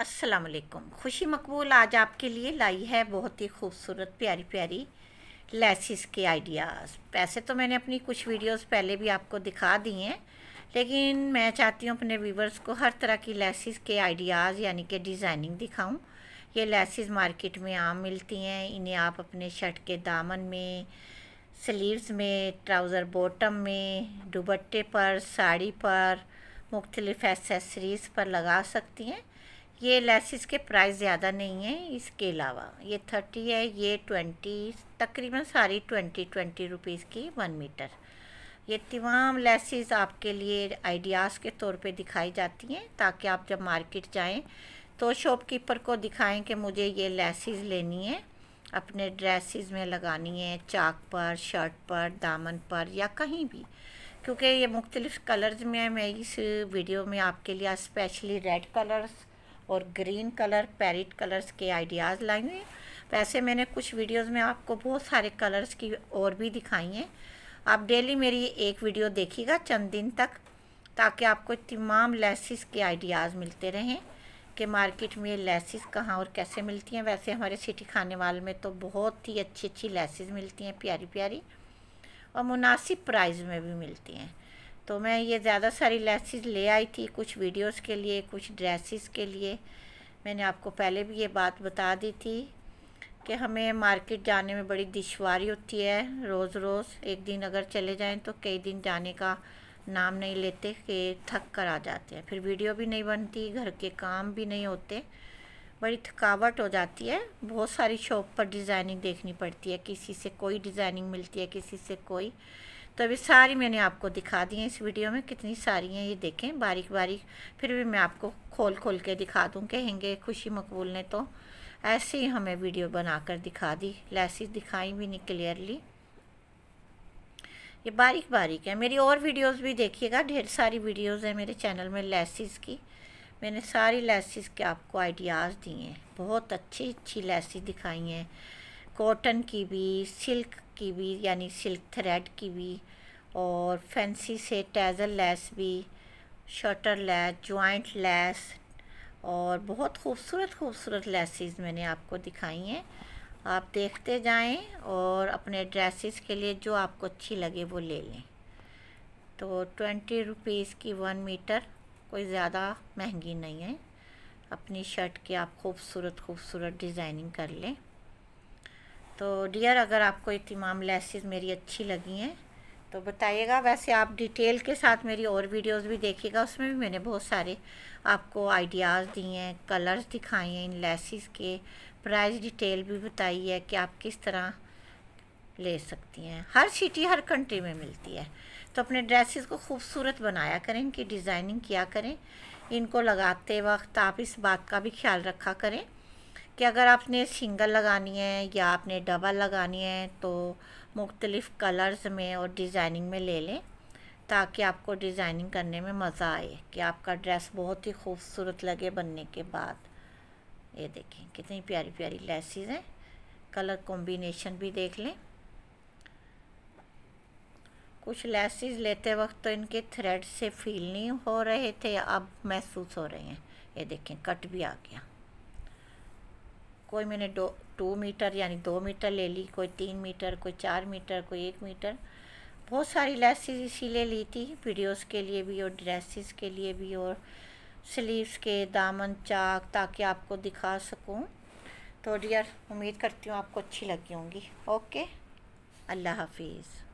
अस्सलाम वालेकुम खुशी मकबूल आज आपके लिए लाई है बहुत ही खूबसूरत प्यारी प्यारी लेसिस के आइडियाज़ पैसे तो मैंने अपनी कुछ वीडियोस पहले भी आपको दिखा दी हैं लेकिन मैं चाहती हूँ अपने व्यूवर्स को हर तरह की लेसिस के आइडियाज़ यानी कि डिज़ाइनिंग दिखाऊँ ये लेसिस मार्केट में आम मिलती हैं इन्हें आप अपने शर्ट के दामन में स्लीव्स में ट्राउज़र बॉटम में दुबट्टे पर साड़ी पर मुख्तलिफ़ एसेसरीज़ पर लगा सकती हैं ये लेसिस के प्राइस ज़्यादा नहीं है इसके अलावा ये थर्टी है ये ट्वेंटी तकरीबन सारी ट्वेंटी ट्वेंटी रुपीज़ की वन मीटर ये तमाम लेसिस आपके लिए आइडियाज़ के तौर पे दिखाई जाती हैं ताकि आप जब मार्केट जाएं तो शॉपकीपर को दिखाएं कि मुझे ये लेसिस लेनी है अपने ड्रेसिस में लगानी है चाक पर शर्ट पर दामन पर या कहीं भी क्योंकि ये मुख्तलिफ़ कलर्स में मैं इस वीडियो में आपके लिए स्पेशली रेड कलर्स और ग्रीन कलर पैरेट कलर्स के आइडियाज़ लाए हुए हैं वैसे मैंने कुछ वीडियोस में आपको बहुत सारे कलर्स की और भी दिखाई हैं आप डेली मेरी एक वीडियो देखिएगा चंद दिन तक ताकि आपको तमाम लेसिस के आइडियाज़ मिलते रहें कि मार्केट में लेसिस कहाँ और कैसे मिलती हैं वैसे हमारे सिटी खाने वाल में तो बहुत ही अच्छी अच्छी लेसिस मिलती हैं प्यारी प्यारी और मुनासिब प्राइस में भी मिलती हैं तो मैं ये ज़्यादा सारी लेसिस ले आई थी कुछ वीडियोस के लिए कुछ ड्रेसेस के लिए मैंने आपको पहले भी ये बात बता दी थी कि हमें मार्केट जाने में बड़ी दुशारी होती है रोज़ रोज़ एक दिन अगर चले जाएं तो कई दिन जाने का नाम नहीं लेते कि थक कर आ जाते हैं फिर वीडियो भी नहीं बनती घर के काम भी नहीं होते बड़ी थकावट हो जाती है बहुत सारी शॉप पर डिज़ाइनिंग देखनी पड़ती है किसी से कोई डिज़ाइनिंग मिलती है किसी से कोई तो अभी सारी मैंने आपको दिखा दी हैं इस वीडियो में कितनी सारी हैं ये देखें बारीक बारीक फिर भी मैं आपको खोल खोल के दिखा दूँ कहेंगे खुशी मकबूल ने तो ऐसे ही हमें वीडियो बनाकर दिखा दी लैसेस दिखाई भी नहीं क्लियरली ये बारीक बारीक है मेरी और वीडियोस भी देखिएगा ढेर सारी वीडियोस हैं मेरे चैनल में लैसेस की मैंने सारी लैसेस के आपको आइडियाज़ दिए हैं बहुत अच्छी अच्छी लैसेस दिखाई हैं कॉटन की भी सिल्क की भी यानी सिल्क थ्रेड की भी और फैंसी से टैजल लैस भी शटर लैस जॉइंट लैस और बहुत खूबसूरत खूबसूरत लैसेज मैंने आपको दिखाई हैं आप देखते जाएं और अपने ड्रेसेस के लिए जो आपको अच्छी लगे वो ले लें तो ट्वेंटी रुपीज़ की वन मीटर कोई ज़्यादा महंगी नहीं है अपनी शर्ट की आप खूबसूरत खूबसूरत डिज़ाइनिंग कर लें तो डियर अगर आपको इतमाम लेसेस मेरी अच्छी लगी हैं तो बताइएगा वैसे आप डिटेल के साथ मेरी और वीडियोस भी देखिएगा उसमें भी मैंने बहुत सारे आपको आइडियाज़ दिए हैं कलर्स दिखाए हैं इन लेसिस के प्राइस डिटेल भी बताई है कि आप किस तरह ले सकती हैं हर सिटी हर कंट्री में मिलती है तो अपने ड्रेसेस को खूबसूरत बनाया करें इनकी डिज़ाइनिंग किया करें इनको लगाते वक्त आप इस बात का भी ख्याल रखा करें कि अगर आपने सिंगल लगानी है या आपने डबल लगानी है तो मुख्तलिफ़ कलर्स में और डिज़ाइनिंग में ले लें ताकि आपको डिज़ाइनिंग करने में मज़ा आए कि आपका ड्रेस बहुत ही खूबसूरत लगे बनने के बाद ये देखें कितनी प्यारी प्यारी लेसिस हैं कलर कॉम्बिनेशन भी देख लें कुछ लेसिस लेते वक्त तो इनके थ्रेड से फील नहीं हो रहे थे अब महसूस हो रहे हैं ये देखें कट भी आ गया कोई मैंने दो टू मीटर यानी दो मीटर ले ली कोई तीन मीटर कोई चार मीटर कोई एक मीटर बहुत सारी इसी इसीलिए ली थी वीडियोस के लिए भी और ड्रेसेस के लिए भी और स्लीव्स के दामन चाक ताकि आपको दिखा सकूं तो डियर उम्मीद करती हूँ आपको अच्छी लगी होंगी ओके अल्लाह हाफिज़